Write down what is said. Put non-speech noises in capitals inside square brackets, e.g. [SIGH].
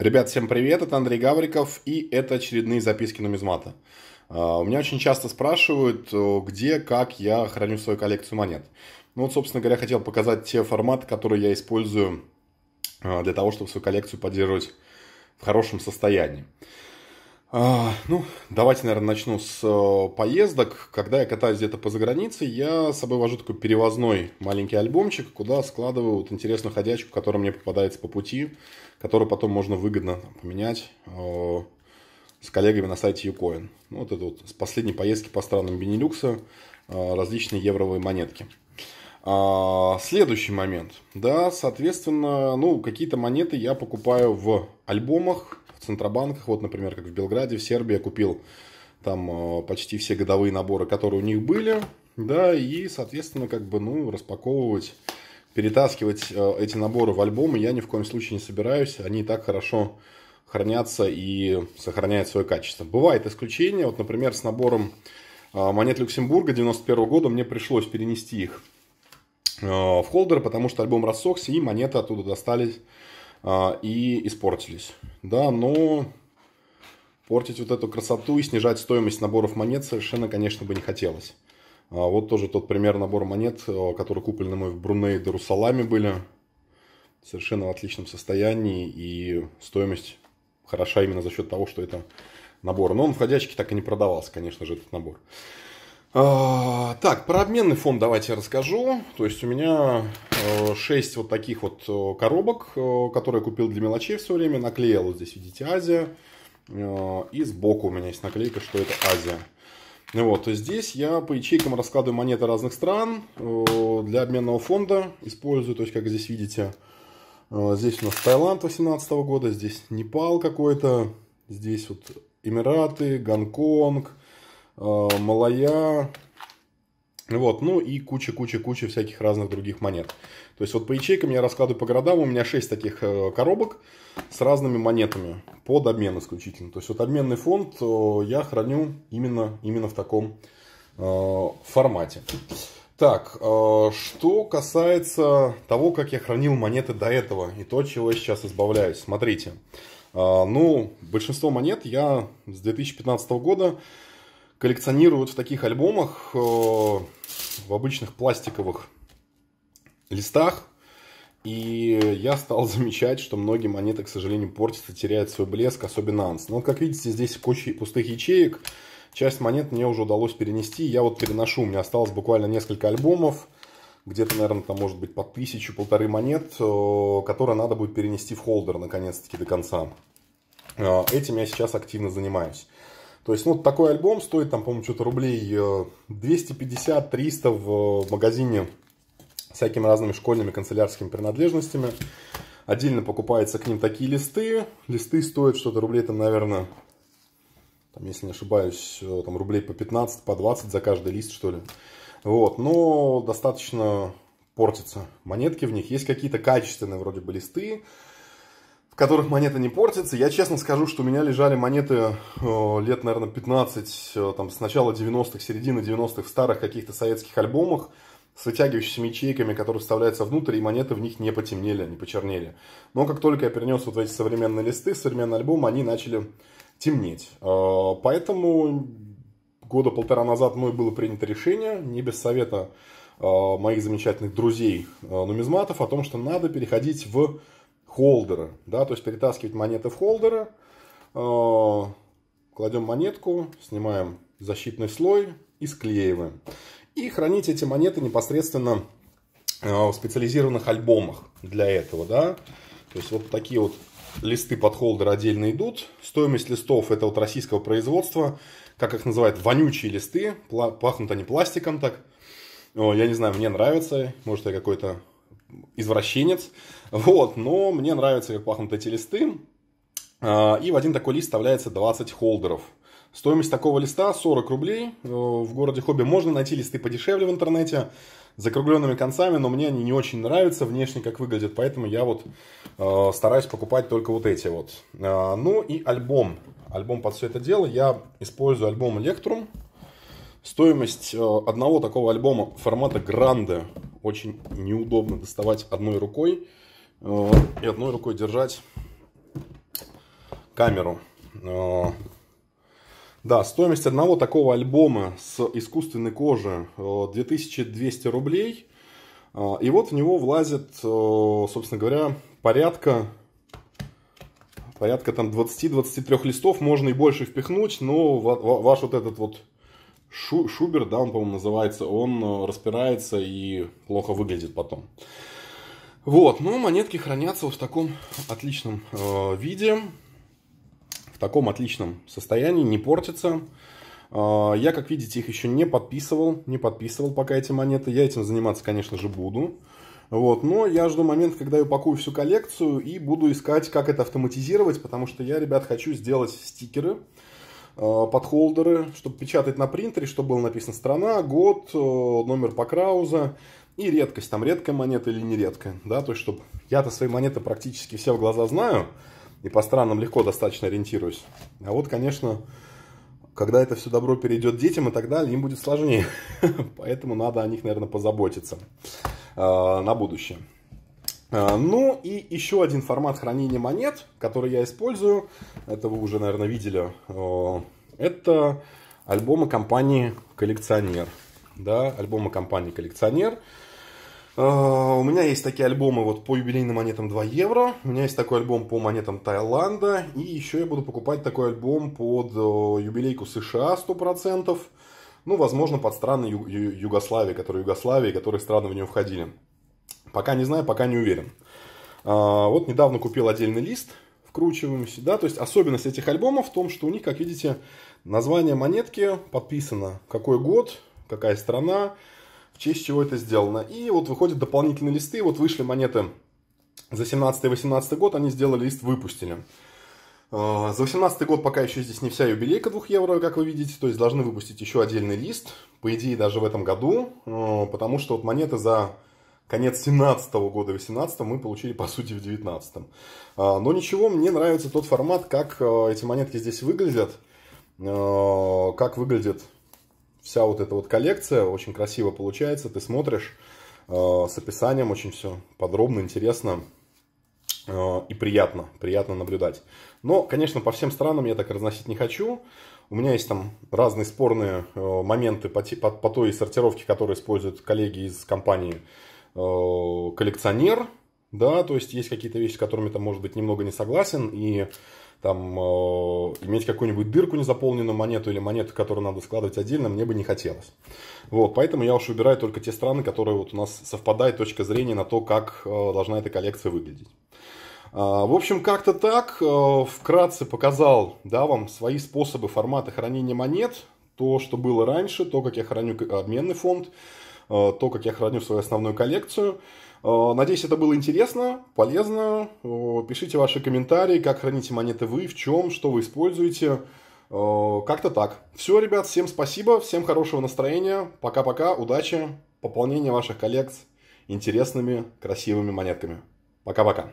Ребят, всем привет, это Андрей Гавриков и это очередные записки нумизмата. А, у меня очень часто спрашивают, где, как я храню свою коллекцию монет. Ну вот, собственно говоря, хотел показать те форматы, которые я использую а, для того, чтобы свою коллекцию поддерживать в хорошем состоянии. А, ну, давайте, наверное, начну с э, поездок. Когда я катаюсь где-то по загранице, я с собой вожу такой перевозной маленький альбомчик, куда складываю вот интересную ходячку, которая мне попадается по пути, которую потом можно выгодно поменять э, с коллегами на сайте Ucoin. Ну, вот это вот с последней поездки по странам Бенилюкса э, различные евровые монетки. А, следующий момент. Да, соответственно, ну, какие-то монеты я покупаю в альбомах, в центробанках, вот, например, как в Белграде, в Сербии я купил там э, почти все годовые наборы, которые у них были, да, и, соответственно, как бы, ну, распаковывать, перетаскивать э, эти наборы в альбомы я ни в коем случае не собираюсь, они и так хорошо хранятся и сохраняют свое качество. Бывает исключение, вот, например, с набором э, монет Люксембурга 91 года мне пришлось перенести их в холдер, потому что альбом рассохся, и монеты оттуда достались а, и испортились. Да, но портить вот эту красоту и снижать стоимость наборов монет совершенно, конечно, бы не хотелось. А, вот тоже тот пример набора монет, а, который куплены мы в Бруне и Дарусаламе были. Совершенно в отличном состоянии и стоимость хороша именно за счет того, что это набор. Но он в ходячке так и не продавался, конечно же, этот набор. А, так, про обменный фонд давайте я расскажу. То есть у меня 6 э, вот таких вот э, коробок, э, которые я купил для мелочей все время. Наклеил, вот здесь видите, Азия. И сбоку у меня есть наклейка, что это Азия. Ну вот, то здесь я по ячейкам раскладываю монеты разных стран для обменного фонда. Использую, то есть как здесь видите, здесь у нас Таиланд 18 года, здесь Непал какой-то, здесь вот Эмираты, Гонконг, Э, малая, вот, ну и куча-куча-куча всяких разных других монет. То есть вот по ячейкам я раскладываю по городам, у меня 6 таких э, коробок с разными монетами под обмен исключительно. То есть вот обменный фонд э, я храню именно, именно в таком формате. Так, что касается того, как я хранил монеты до этого и то, чего я сейчас избавляюсь. Смотрите, ну, большинство монет я с 2015 года коллекционируют в таких альбомах, э, в обычных пластиковых листах. И я стал [LAUGHS] замечать, что многие монеты, к сожалению, портятся, теряют свой блеск, особенно анс. Но, как видите, здесь куча пустых ячеек. Часть монет мне уже удалось перенести. Я вот переношу, у меня осталось буквально несколько альбомов. Где-то, наверное, там может быть по тысячу, полторы монет, э, которые надо будет перенести в холдер, наконец-таки, до конца. Э, этим я сейчас активно занимаюсь. То есть, ну, такой альбом стоит там, по-моему, что-то рублей 250-300 э, в э, магазине всякими разными школьными канцелярскими принадлежностями. Отдельно покупаются к ним такие листы. Листы стоят что-то рублей там, наверное, там, если не ошибаюсь, э, там рублей по 15, по 20 за каждый лист, что ли. Вот, но достаточно портятся монетки в них. Есть какие-то качественные вроде бы листы, которых монеты не портятся. Я честно скажу, что у меня лежали монеты э, лет, наверное, 15, э, там, с начала 90-х, середины 90-х, в старых каких-то советских альбомах с вытягивающимися ячейками, которые вставляются внутрь, и монеты в них не потемнели, не почернели. Но как только я перенес вот эти современные листы, современный альбом, они начали темнеть. Э, поэтому года полтора назад мной было принято решение, не без совета э, моих замечательных друзей э, нумизматов, о том, что надо переходить в холдера, да, то есть перетаскивать монеты в холдера, э, кладем монетку, снимаем защитный слой и склеиваем. И хранить эти монеты непосредственно э, в специализированных альбомах для этого, да, то есть вот такие вот листы под холдер отдельно идут. Стоимость листов это вот российского производства, как их называют, вонючие листы, пахнут они пластиком так. О, я не знаю, мне нравится, может я какой-то извращенец, вот, но мне нравится, как пахнут эти листы. А, и в один такой лист вставляется 20 холдеров. Стоимость такого листа 40 рублей. Э, в городе Хобби можно найти листы подешевле в интернете, с закругленными концами, но мне они не очень нравятся внешне, как выглядят, поэтому я вот э, стараюсь покупать только вот эти вот. А, ну и альбом. Альбом под все это дело. Я использую альбом Electrum. Стоимость э, одного такого альбома формата гранде очень неудобно доставать одной рукой э, и одной рукой держать камеру. Э, да, стоимость одного такого альбома с искусственной кожи 2200 рублей. И вот в него влазит, собственно говоря, порядка, порядка там 20-23 листов, можно и больше впихнуть, но ваш вот этот вот Шу, Шубер, да, он, по-моему, называется, он э, распирается и плохо выглядит потом. Вот, но ну, монетки хранятся вот в таком отличном э, виде, в таком отличном состоянии, не портятся. Э, я, как видите, их еще не подписывал, не подписывал пока эти монеты. Я этим заниматься, конечно же, буду. Вот, но я жду момент, когда я упакую всю коллекцию и буду искать, как это автоматизировать, потому что я, ребят, хочу сделать стикеры, Э, подхолдеры, чтобы печатать на принтере, чтобы было написано страна, год, э, номер покрауза и редкость, там редкая монета или нередкая, да, то есть, чтобы я-то свои монеты практически все в глаза знаю, и по странам легко достаточно ориентируюсь, а вот, конечно, когда это все добро перейдет детям и так далее, им будет сложнее, [LAUGHS] поэтому надо о них, наверное, позаботиться э, на будущее. А, ну и еще один формат хранения монет, который я использую, это вы уже, наверное, видели, это альбомы компании «Коллекционер». Да, альбомы компании «Коллекционер». А, у меня есть такие альбомы вот по юбилейным монетам 2 евро, у меня есть такой альбом по монетам Таиланда, и еще я буду покупать такой альбом под юбилейку США 100%, ну, возможно, под страны Ю- Ю- Югославии, которые Югославии, которые страны в нее входили. Пока не знаю, пока не уверен. А, вот недавно купил отдельный лист, вкручиваемся, да, то есть особенность этих альбомов в том, что у них, как видите, название монетки подписано, какой год, какая страна, в честь чего это сделано. И вот выходят дополнительные листы, вот вышли монеты за 17-18 год, они сделали лист, выпустили. А, за 18 год пока еще здесь не вся юбилейка 2 евро, как вы видите, то есть должны выпустить еще отдельный лист, по идее даже в этом году, а, потому что вот монеты за конец 17 -го года, 18 мы получили, по сути, в 19 -м. А, но ничего, мне нравится тот формат, как э, эти монетки здесь выглядят, э, как выглядит вся вот эта вот коллекция, очень красиво получается, ты смотришь э, с описанием, очень все подробно, интересно и приятно, приятно наблюдать. Но, конечно, по всем странам я так разносить не хочу. У меня есть там разные спорные моменты по, по, по той сортировке, которую используют коллеги из компании Э, коллекционер, да, то есть есть какие-то вещи, с которыми там, может быть, немного не согласен, и там э, иметь какую-нибудь дырку незаполненную монету или монету, которую надо складывать отдельно, мне бы не хотелось. Вот, поэтому я уж выбираю только те страны, которые вот у нас совпадает точка зрения на то, как э, должна эта коллекция выглядеть. А, в общем, как-то так. вкратце показал да, вам свои способы формата хранения монет, то, что было раньше, то, как я храню обменный фонд, Э, то, как я храню свою основную коллекцию. Э, надеюсь, это было интересно, полезно. Э, пишите ваши комментарии, как храните монеты вы, в чем, что вы используете. Как-то так. Все, ребят, всем спасибо, всем хорошего настроения. Пока-пока, удачи, пополнения ваших коллекций интересными, красивыми монетками. Пока-пока.